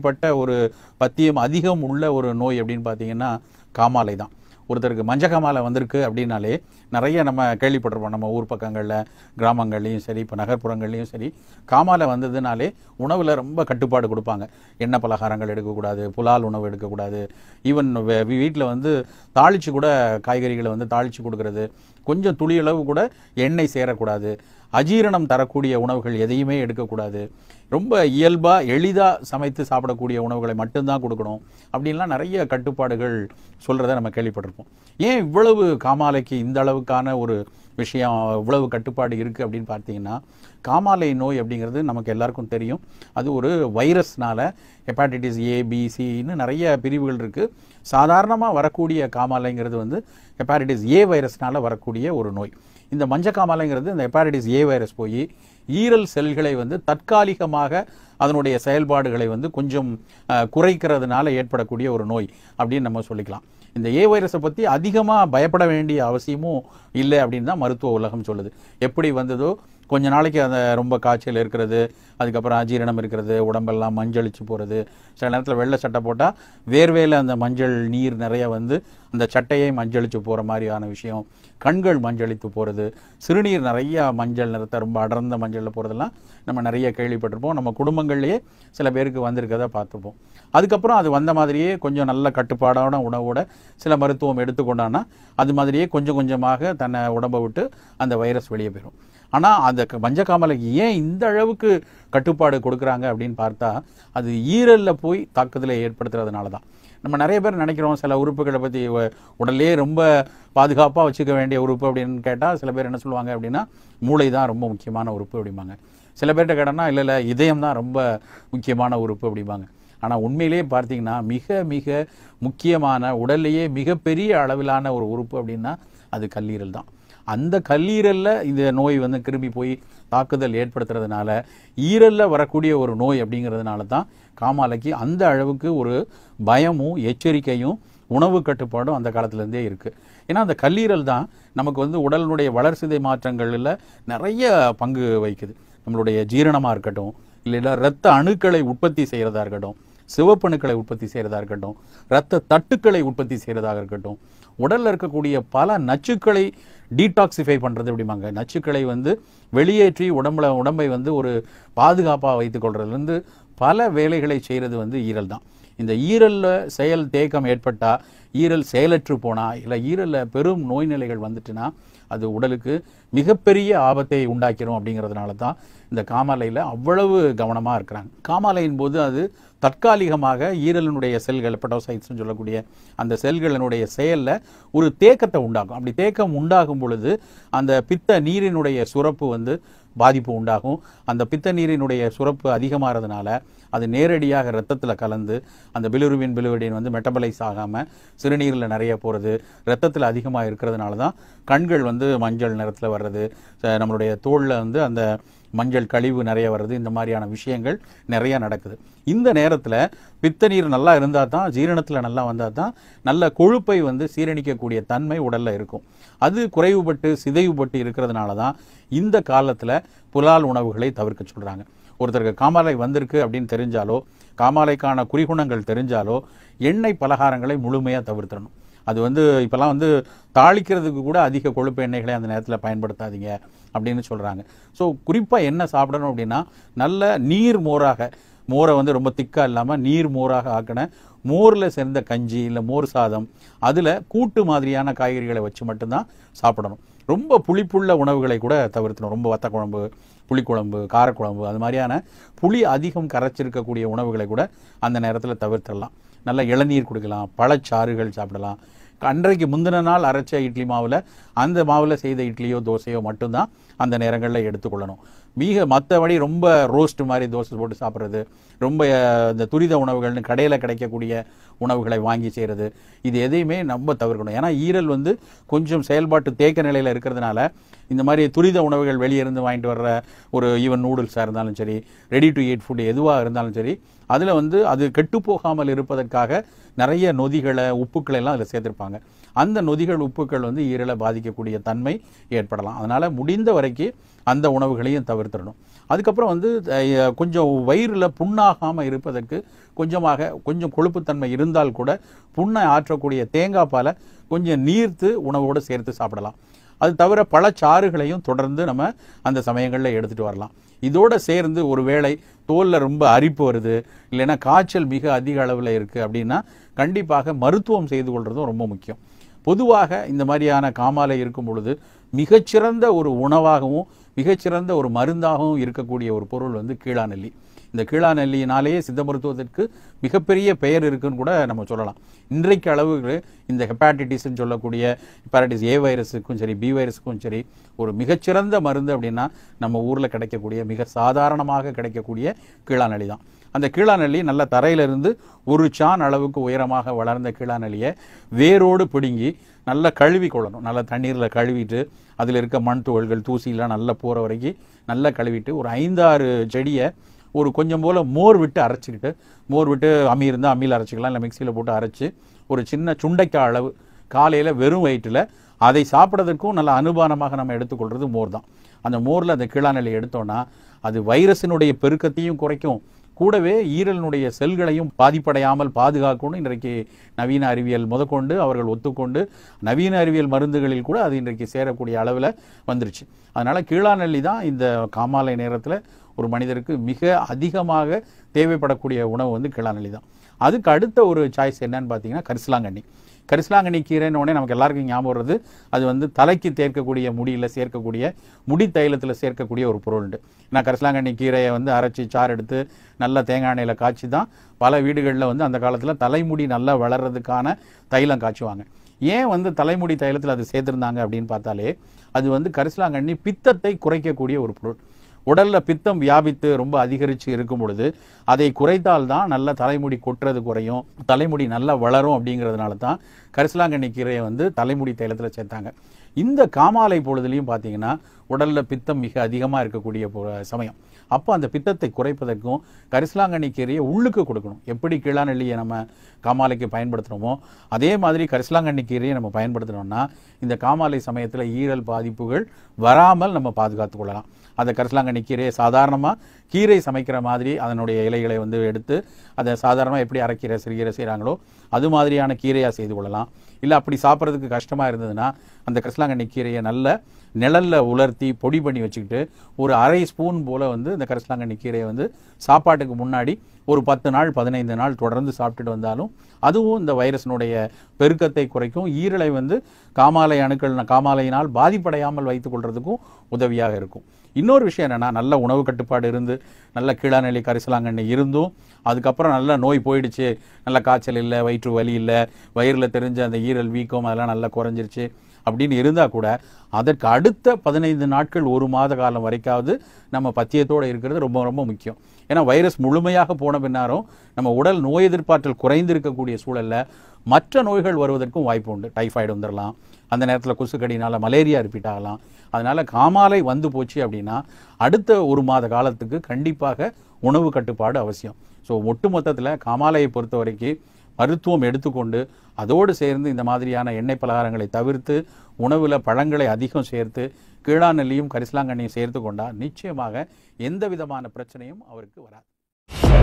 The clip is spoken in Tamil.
இப்படிப்பட்ட ஒரு பத்தியம் அதிகம் உள்ள ஒரு நோய் அப்படின்னு பார்த்தீங்கன்னா காமாலை தான் ஒருத்தருக்கு மஞ்ச காமாலை வந்திருக்கு அப்படின்னாலே நிறைய நம்ம கேள்விப்பட்டிருப்போம் நம்ம ஊர் பக்கங்களில் கிராமங்கள்லேயும் சரி இப்போ நகர்ப்புறங்கள்லேயும் சரி காமாலை வந்ததுனாலே உணவில் ரொம்ப கட்டுப்பாடு கொடுப்பாங்க எண்ணெய் பலகாரங்கள் எடுக்கக்கூடாது புலால் உணவு எடுக்கக்கூடாது ஈவன் வீட்டில் வந்து தாளித்து கூட காய்கறிகளை வந்து தாளித்து கொடுக்கறது கொஞ்சம் துளியளவு கூட எண்ணெய் சேரக்கூடாது அஜீரணம் தரக்கூடிய உணவுகள் எதையுமே எடுக்கக்கூடாது ரொம்ப இயல்பாக எளிதாக சமைத்து சாப்பிடக்கூடிய உணவுகளை மட்டும்தான் கொடுக்கணும் அப்படின்லாம் நிறைய கட்டுப்பாடுகள் சொல்கிறத நம்ம கேள்விப்பட்டிருப்போம் ஏன் இவ்வளவு காமாலைக்கு இந்த அளவுக்கான ஒரு விஷயம் இவ்வளவு கட்டுப்பாடு இருக்குது அப்படின்னு பார்த்தீங்கன்னா காமாலை நோய் அப்படிங்கிறது நமக்கு எல்லாருக்கும் தெரியும் அது ஒரு வைரஸ்னால் ஹெப்பாட்டிட்டிஸ் ஏ நிறைய பிரிவுகள் இருக்குது சாதாரணமாக வரக்கூடிய காமாலைங்கிறது வந்து ஹெப்பாட்டிட்டிஸ் ஏ வைரஸ்னால் வரக்கூடிய ஒரு நோய் இந்த மஞ்சக்காமலைங்கிறது இந்த ஹெப்பாரிட்டிஸ் ஏ வைரஸ் போய் ஈரல் செல்களை வந்து தற்காலிகமாக அதனுடைய செயல்பாடுகளை வந்து கொஞ்சம் குறைக்கிறதுனால ஏற்படக்கூடிய ஒரு நோய் அப்படின்னு நம்ம சொல்லிக்கலாம் இந்த ஏ வைரஸை பற்றி அதிகமாக பயப்பட வேண்டிய அவசியமும் இல்லை அப்படின்னு தான் மருத்துவ உலகம் சொல்லுது எப்படி வந்ததோ கொஞ்ச நாளைக்கு அதை ரொம்ப காய்ச்சல் இருக்கிறது அதுக்கப்புறம் அஜீரணம் இருக்கிறது உடம்பெல்லாம் மஞ்சளிச்சு போகிறது சில நேரத்தில் வெள்ளை சட்டை போட்டால் வேர்வேல அந்த மஞ்சள் நீர் நிறைய வந்து அந்த சட்டையை மஞ்சளிச்சு போகிற மாதிரியான விஷயம் கண்கள் மஞ்சளித்து போகிறது சிறுநீர் நிறையா மஞ்சள் நிறத்தை ரொம்ப அடர்ந்த மஞ்சளில் போகிறதெல்லாம் நம்ம நிறைய கேள்விப்பட்டிருப்போம் நம்ம குடும்பங்கள்லேயே சில பேருக்கு வந்திருக்கிறத பார்த்துப்போம் அதுக்கப்புறம் அது வந்த மாதிரியே கொஞ்சம் நல்ல கட்டுப்பாடான உணவோட சில மருத்துவம் எடுத்துக்கொண்டான்னா அது மாதிரியே கொஞ்சம் கொஞ்சமாக தன்னை உடம்பை விட்டு அந்த வைரஸ் வெளியே போயிடும் ஆனால் அந்த பஞ்சகாமலைக்கு ஏன் இந்த அளவுக்கு கட்டுப்பாடு கொடுக்குறாங்க அப்படின்னு பார்த்தா அது ஈரலில் போய் தாக்குதலை ஏற்படுத்துறதுனால தான் நம்ம நிறைய பேர் நினைக்கிறோம் சில உறுப்புகளை பற்றி உடலே ரொம்ப பாதுகாப்பாக வச்சுக்க வேண்டிய உறுப்பு அப்படின்னு கேட்டால் சில பேர் என்ன சொல்லுவாங்க அப்படின்னா மூளை தான் ரொம்ப முக்கியமான உறுப்பு அப்படிம்பாங்க சில பேர்கிட்ட கேட்டால் இல்லை இல்லை இதயம் தான் ரொம்ப முக்கியமான உறுப்பு அப்படிம்பாங்க ஆனால் உண்மையிலேயே பார்த்தீங்கன்னா மிக மிக முக்கியமான உடல்லையே மிகப்பெரிய அளவிலான ஒரு உறுப்பு அப்படின்னா அது கல்லீரல் தான் அந்த கல்லீரலில் இந்த நோய் வந்து கிருமி போய் தாக்குதல் ஏற்படுத்துறதுனால ஈரலில் வரக்கூடிய ஒரு நோய் அப்படிங்கிறதுனால தான் காமாலைக்கு அந்த அளவுக்கு ஒரு பயமும் எச்சரிக்கையும் உணவு கட்டுப்பாடும் அந்த காலத்துலேருந்தே இருக்குது ஏன்னா அந்த கல்லீரல் தான் நமக்கு வந்து உடலினுடைய வளர்சிதை மாற்றங்களில் நிறைய பங்கு வகிக்குது நம்மளுடைய ஜீரணமாக இருக்கட்டும் இல்லைன்னா ரத்த அணுக்களை உற்பத்தி செய்கிறதா இருக்கட்டும் சிவப்பணுக்களை உற்பத்தி செய்கிறதா இருக்கட்டும் இரத்த தட்டுக்களை உற்பத்தி செய்கிறதாக இருக்கட்டும் உடலில் இருக்கக்கூடிய பல நச்சுக்களை டீடாக்சிஃபை பண்ணுறது அப்படிம்பாங்க நச்சுக்களை வந்து வெளியேற்றி உடம்புல உடம்பை வந்து ஒரு பாதுகாப்பாக வைத்துக்கொள்கிறதுலேருந்து பல வேலைகளை செய்கிறது வந்து ஈரல் தான் இந்த ஈரலில் செயல் தேக்கம் ஏற்பட்டால் ஈரல் செயலற்று போனால் இல்லை ஈரலில் பெரும் நோய் நிலைகள் வந்துட்டுனா அது உடலுக்கு மிகப்பெரிய ஆபத்தை உண்டாக்கிடும் அப்படிங்கிறதுனால தான் இந்த காமாலையில் அவ்வளவு கவனமாக இருக்கிறாங்க காமாலையின் போது அது தற்காலிகமாக ஈரலினுடைய செல்கள் பெட்டோசைட்ஸ்னு சொல்லக்கூடிய அந்த செல்களினுடைய செயலில் ஒரு தேக்கத்தை உண்டாக்கும் அப்படி தேக்கம் உண்டாகும் பொழுது அந்த பித்த நீரினுடைய சுரப்பு வந்து பாதிப்பு உண்டாகும் அந்த பித்த நீரினுடைய சுரப்பு அதிகமாகிறதுனால அது நேரடியாக ரத்தத்தில் கலந்து அந்த பிலுருவின் பிலுவடின் வந்து மெட்டபலைஸ் ஆகாமல் சிறுநீரில் நிறைய போகிறது ரத்தத்தில் அதிகமாக இருக்கிறதுனால தான் கண்கள் வந்து மஞ்சள் நிறத்தில் வர்றது நம்மளுடைய தோளில் வந்து அந்த மஞ்சள் கழிவு நிறைய வருது இந்த மாதிரியான விஷயங்கள் நிறையா நடக்குது இந்த நேரத்தில் பித்த நீர் நல்லா இருந்தால் தான் ஜீரணத்தில் நல்லா வந்தால் தான் நல்ல கொழுப்பை வந்து சீரணிக்கக்கூடிய தன்மை உடலில் இருக்கும் அது குறைவுபட்டு சிதைவுபட்டு இருக்கிறதுனால தான் இந்த காலத்தில் புலால் உணவுகளை தவிர்க்க சொல்கிறாங்க ஒருத்தருக்கு காமாலை வந்திருக்கு அப்படின்னு தெரிஞ்சாலோ காமாலைக்கான குறிகுணங்கள் தெரிஞ்சாலோ எண்ணெய் பலகாரங்களை முழுமையாக தவிர்த்தணும் அது வந்து இப்போல்லாம் வந்து தாளிக்கிறதுக்கு கூட அதிக கொழுப்பு எண்ணெய்களை அந்த நேரத்தில் பயன்படுத்தாதீங்க அப்படின்னு சொல்கிறாங்க ஸோ குறிப்பாக என்ன சாப்பிடணும் அப்படின்னா நல்ல நீர் மோராக மோரை வந்து ரொம்ப திக்காக இல்லாமல் நீர் மோராக ஆக்கின மோரில் சேர்ந்த கஞ்சி இல்லை மோர் சாதம் அதில் கூட்டு மாதிரியான காய்கறிகளை வச்சு மட்டும்தான் சாப்பிடணும் ரொம்ப புளிப்புள்ள உணவுகளை கூட தவிர்த்தணும் ரொம்ப வத்த குழம்பு புளிக்குழம்பு காரக்குழம்பு அது மாதிரியான புளி அதிகம் கரைச்சிருக்கக்கூடிய உணவுகளை கூட அந்த நேரத்தில் தவிர்த்திடலாம் நல்லா இளநீர் கொடுக்கலாம் பழச்சாறுகள் சாப்பிடலாம் அன்றைக்கு முந்தின நாள் அரைச்ச இட்லி மாவில் அந்த மாவில் செய்த இட்லியோ தோசையோ மட்டும்தான் அந்த நேரங்களில் எடுத்துக்கொள்ளணும் மிக மற்றபடி ரொம்ப ரோஸ்ட் மாதிரி தோசை போட்டு சாப்பிட்றது ரொம்ப இந்த துரித உணவுகள்னு கடையில் கிடைக்கக்கூடிய உணவுகளை வாங்கி செய்கிறது இது எதையுமே நம்ம தவிர்க்கணும் ஏன்னா ஈரல் வந்து கொஞ்சம் செயல்பாட்டு தேக்க நிலையில் இருக்கிறதுனால இந்த மாதிரி துரித உணவுகள் வெளியே இருந்து வாங்கிட்டு வர்ற ஒரு ஈவன் நூடுல்ஸாக இருந்தாலும் சரி ரெடி டு ஈட் ஃபுட் எதுவாக இருந்தாலும் சரி அதில் வந்து அது கெட்டு போகாமல் இருப்பதற்காக நிறைய நொதிகளை உப்புக்களை எல்லாம் அதில் சேர்த்துருப்பாங்க அந்த நொதிகள் உப்புக்கள் வந்து ஈரலை பாதிக்கக்கூடிய தன்மை ஏற்படலாம் அதனால் முடிந்த வரைக்கும் அந்த உணவுகளையும் தவிர்த்திடணும் அதுக்கப்புறம் வந்து கொஞ்சம் வயிறில் புண்ணாகாமல் இருப்பதற்கு கொஞ்சமாக கொஞ்சம் கொழுப்புத்தன்மை இருந்தால் கூட புண்ணை ஆற்றக்கூடிய தேங்காய் பாலை கொஞ்சம் நீர்த்து உணவோடு சேர்த்து சாப்பிடலாம் அது தவிர பல சாறுகளையும் தொடர்ந்து நம்ம அந்த சமயங்களில் எடுத்துகிட்டு வரலாம் இதோடு சேர்ந்து ஒரு வேளை தோலில் ரொம்ப அரிப்பு வருது இல்லைன்னா காய்ச்சல் மிக அதிக அளவில் இருக்குது அப்படின்னா கண்டிப்பாக மருத்துவம் செய்து கொள்வதும் ரொம்ப முக்கியம் பொதுவாக இந்த மாதிரியான காமாலை இருக்கும் பொழுது மிகச்சிறந்த ஒரு உணவாகவும் மிகச்சிறந்த ஒரு மருந்தாகவும் இருக்கக்கூடிய ஒரு பொருள் வந்து கீழாநெல்லி இந்த கீழாநெல்லியினாலேயே சித்த மருத்துவத்திற்கு மிகப்பெரிய பெயர் இருக்குன்னு கூட நம்ம சொல்லலாம் இன்றைக்கு அளவுக்கு இந்த ஹெப்பாட்டிட்டிஸ்ன்னு சொல்லக்கூடிய ஹெப்பாட்டிஸ் ஏ வைரஸுக்கும் சரி பி வைரஸுக்கும் சரி ஒரு மிகச்சிறந்த மருந்து அப்படின்னா நம்ம ஊரில் கிடைக்கக்கூடிய மிக சாதாரணமாக கிடைக்கக்கூடிய கீழாநெல்லி தான் அந்த கீழாநெல்லி நல்ல தரையிலிருந்து ஒரு சான் அளவுக்கு உயரமாக வளர்ந்த கீழாநெல்லியை வேரோடு பிடுங்கி நல்லா கழுவி கொள்ளணும் நல்லா தண்ணீரில் கழுவிட்டு அதில் இருக்க மண் துகள்கள் தூசிலாம் நல்லா போகிற வரைக்கும் நல்லா கழுவிட்டு ஒரு ஐந்தாறு செடியை ஒரு கொஞ்சம் போல் மோர் விட்டு அரைச்சிக்கிட்டு மோர் விட்டு அம்மி இருந்தால் அம்மியில் அரைச்சிக்கலாம் இல்லை மிக்சியில் போட்டு அரைச்சி ஒரு சின்ன சுண்டைக்காய் அளவு காலையில் வெறும் வயிற்றில் அதை சாப்பிட்றதுக்கும் நல்ல அனுபானமாக நம்ம எடுத்துக்கொள்வது மோர் தான் அந்த மோரில் அந்த கீழாநிலை எடுத்தோன்னா அது வைரஸினுடைய பெருக்கத்தையும் குறைக்கும் கூடவே ஈரலினுடைய செல்களையும் பாதிப்படையாமல் பாதுகாக்கணும் இன்றைக்கு நவீன அறிவியல் முதற்கொண்டு அவர்கள் ஒத்துக்கொண்டு நவீன அறிவியல் மருந்துகளில் கூட அது இன்றைக்கு சேரக்கூடிய அளவில் வந்துருச்சு அதனால் கீழாநெல்லி தான் இந்த காமாலை நேரத்தில் ஒரு மனிதருக்கு மிக அதிகமாக தேவைப்படக்கூடிய உணவு வந்து கீழாநெல்லி தான் அதுக்கு அடுத்த ஒரு சாய்ஸ் என்னன்னு பார்த்தீங்கன்னா கரிசலாங்கண்ணி கரிசலாங்கண்ணி கீரைன்னு உடனே நமக்கு எல்லாருக்கும் ஞாபகம் வருது அது வந்து தலைக்கு தேர்க்கக்கூடிய முடியில் சேர்க்கக்கூடிய முடி தைலத்தில் சேர்க்கக்கூடிய ஒரு பொருள் உண்டு ஏன்னா கரிசலாங்கண்ணி கீரையை வந்து அரைச்சி சாறு எடுத்து நல்ல தேங்காய் எண்ணெயில் காய்ச்சி தான் பல வீடுகளில் வந்து அந்த காலத்தில் தலைமுடி நல்லா வளர்கிறதுக்கான தைலம் காய்ச்சுவாங்க ஏன் வந்து தலைமுடி தைலத்தில் அது சேர்த்துருந்தாங்க அப்படின்னு பார்த்தாலே அது வந்து கரிசலாங்கண்ணி பித்தத்தை குறைக்கக்கூடிய ஒரு பொருள் உடலில் பித்தம் வியாபித்து ரொம்ப அதிகரித்து இருக்கும் பொழுது அதை குறைத்தால் தான் நல்ல தலைமுடி கொட்டுறது குறையும் தலைமுடி நல்லா வளரும் அப்படிங்கிறதுனால தான் கரிசலாங்கண்ணி கீரையை வந்து தலைமுடி தைலத்தில் சேர்த்தாங்க இந்த காமாலை பொழுதுலையும் பார்த்தீங்கன்னா உடலில் பித்தம் மிக அதிகமாக இருக்கக்கூடிய சமயம் அப்போ அந்த பித்தத்தை குறைப்பதற்கும் கரிசலாங்கண்ணி கீரையை உள்ளுக்கு கொடுக்கணும் எப்படி கீழாநெல்லியை நம்ம காமாலைக்கு பயன்படுத்துகிறோமோ அதே மாதிரி கரிசலாங்கண்ணி கீரையை நம்ம பயன்படுத்தினோம்னா இந்த காமாலை சமயத்தில் ஈரல் பாதிப்புகள் வராமல் நம்ம பாதுகாத்து கொள்ளலாம் அந்த கரிசலாங்கண்ணி கீரையை சாதாரணமாக கீரை சமைக்கிற மாதிரி அதனுடைய இலைகளை வந்து எடுத்து அதை சாதாரணமாக எப்படி அரைக்கீரை சிறுகீரை செய்கிறாங்களோ அது மாதிரியான கீரையாக செய்து கொள்ளலாம் இல்லை அப்படி சாப்பிட்றதுக்கு கஷ்டமாக இருந்ததுன்னா அந்த கரிசலாங்கண்ணி கீரையை நல்ல நிழலில் உலர்த்தி பொடி பண்ணி வச்சுக்கிட்டு ஒரு அரை ஸ்பூன் போல் வந்து இந்த கரிசலாங்கண்ணி கீரையை வந்து சாப்பாட்டுக்கு முன்னாடி ஒரு பத்து நாள் பதினைந்து நாள் தொடர்ந்து சாப்பிட்டுட்டு வந்தாலும் அதுவும் இந்த வைரஸினுடைய பெருக்கத்தை குறைக்கும் ஈரலை வந்து காமாலை அணுக்கள் காமாலையினால் பாதிப்படையாமல் வைத்துக்கொள்கிறதுக்கும் உதவியாக இருக்கும் இன்னொரு விஷயம் என்னென்னா நல்ல உணவு கட்டுப்பாடு இருந்து நல்ல கீழாநிலை கரிசலாங்கண்ணி இருந்தும் அதுக்கப்புறம் நல்லா நோய் போயிடுச்சு நல்ல காய்ச்சல் இல்லை வயிற்று வலி இல்லை வயிறில் தெரிஞ்ச அந்த ஈரல் வீக்கம் அதெல்லாம் நல்லா குறைஞ்சிருச்சு அப்படின்னு இருந்தால் கூட அதற்கு அடுத்த பதினைந்து நாட்கள் ஒரு மாத காலம் வரைக்காவது நம்ம பத்தியத்தோடு இருக்கிறது ரொம்ப ரொம்ப முக்கியம் ஏன்னா வைரஸ் முழுமையாக போன பின்னாரும் நம்ம உடல் நோய் எதிர்ப்பாற்றல் குறைந்திருக்கக்கூடிய சூழலில் மற்ற நோய்கள் வருவதற்கும் வாய்ப்பு உண்டு டைஃபாய்டு வந்துடலாம் அந்த நேரத்தில் கொசுக்கடினால் மலேரியா ரிப்பீட் ஆகலாம் அதனால் காமாலை வந்து போச்சு அப்படின்னா அடுத்த ஒரு மாத காலத்துக்கு கண்டிப்பாக உணவு கட்டுப்பாடு அவசியம் ஸோ ஒட்டு மொத்தத்தில் காமாலையை பொறுத்த வரைக்கும் மருத்துவம் எடுத்துக்கொண்டு அதோடு சேர்ந்து இந்த மாதிரியான எண்ணெய் பலகாரங்களை தவிர்த்து உணவில் பழங்களை அதிகம் சேர்த்து கீழாநெல்லியும் கரிசலாங்கண்ணியும் சேர்த்து கொண்டால் நிச்சயமாக எந்த விதமான பிரச்சனையும் அவருக்கு வராது